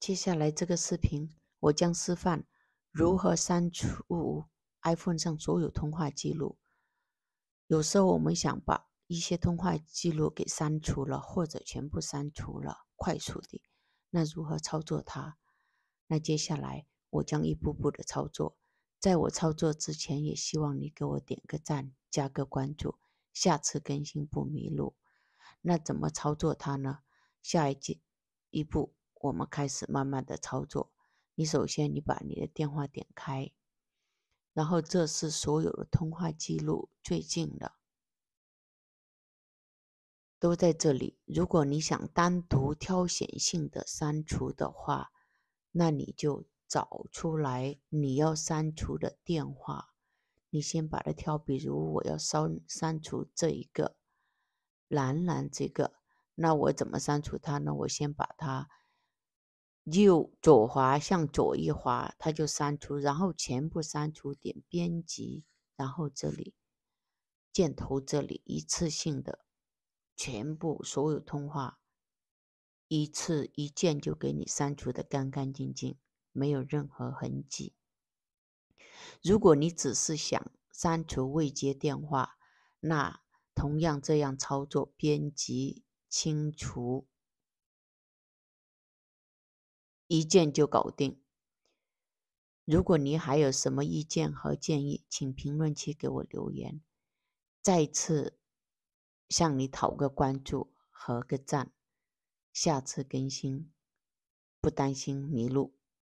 接下来这个视频，我将示范如何删除 iPhone 上所有通话记录。有时候我们想把一些通话记录给删除了，或者全部删除了，快速的，那如何操作它？那接下来我将一步步的操作。在我操作之前，也希望你给我点个赞，加个关注，下次更新不迷路。那怎么操作它呢？下一节一步。我们开始慢慢的操作。你首先，你把你的电话点开，然后这是所有的通话记录，最近的都在这里。如果你想单独挑选性的删除的话，那你就找出来你要删除的电话，你先把它挑。比如我要删删除这一个兰兰这个，那我怎么删除它呢？我先把它。右左滑，向左一滑，它就删除，然后全部删除，点编辑，然后这里箭头这里一次性的全部所有通话，一次一键就给你删除的干干净净，没有任何痕迹。如果你只是想删除未接电话，那同样这样操作，编辑清除。一键就搞定。如果您还有什么意见和建议，请评论区给我留言。再次向你讨个关注和个赞，下次更新不担心迷路。